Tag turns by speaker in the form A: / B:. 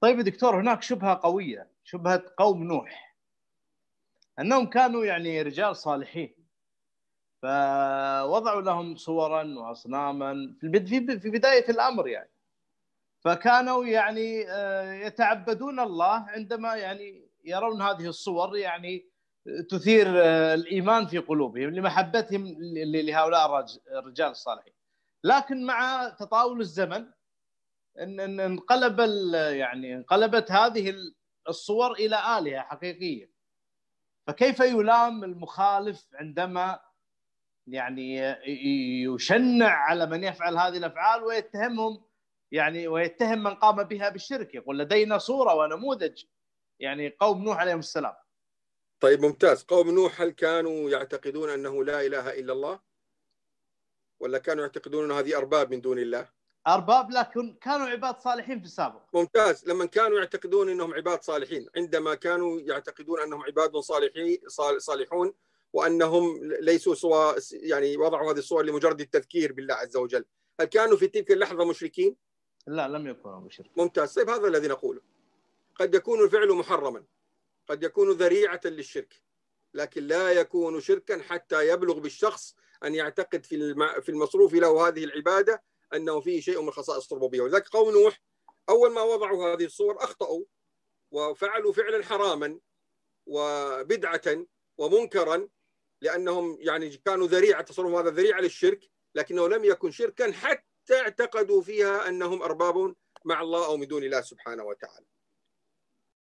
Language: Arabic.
A: طيب يا دكتور هناك شبهه قويه شبهه قوم نوح انهم كانوا يعني رجال صالحين فوضعوا لهم صورا واصناما في بدايه الامر يعني فكانوا يعني آه، يتعبدون الله عندما يعني يرون هذه الصور يعني تثير آه، الايمان في قلوبهم لمحبتهم لهؤلاء الرجال الصالحين لكن مع تطاول الزمن ان انقلب يعني انقلبت هذه الصور الى الهه حقيقيه فكيف يلام المخالف عندما يعني يشنع على من يفعل هذه الافعال ويتهمهم يعني ويتهم من قام بها بالشرك يقول
B: لدينا صوره ونموذج يعني قوم نوح عليهم السلام طيب ممتاز قوم نوح هل كانوا يعتقدون انه لا اله الا الله ولا كانوا يعتقدون ان هذه ارباب من دون الله ارباب لكن كانوا عباد صالحين في السابق ممتاز لما كانوا يعتقدون انهم عباد صالحين عندما كانوا يعتقدون انهم عباد صالحين صالحون وانهم ليسوا سوى يعني وضعوا هذه الصور لمجرد التذكير بالله عز وجل هل كانوا في تلك اللحظه مشركين لا لم يكونوا مشركين ممتاز طيب هذا الذي نقوله قد يكون الفعل محرما قد يكون ذريعه للشرك لكن لا يكون شركا حتى يبلغ بالشخص ان يعتقد في في المصروف له هذه العباده انه فيه شيء من خصائص الربوبيه ولذلك قوم نوح اول ما وضعوا هذه الصور اخطاوا وفعلوا فعلا حراما وبدعه ومنكرا لانهم يعني كانوا ذريعه تصرف هذا ذريعه للشرك لكنه لم يكن شركا حتى اعتقدوا فيها انهم ارباب مع الله او من دون الله سبحانه وتعالى.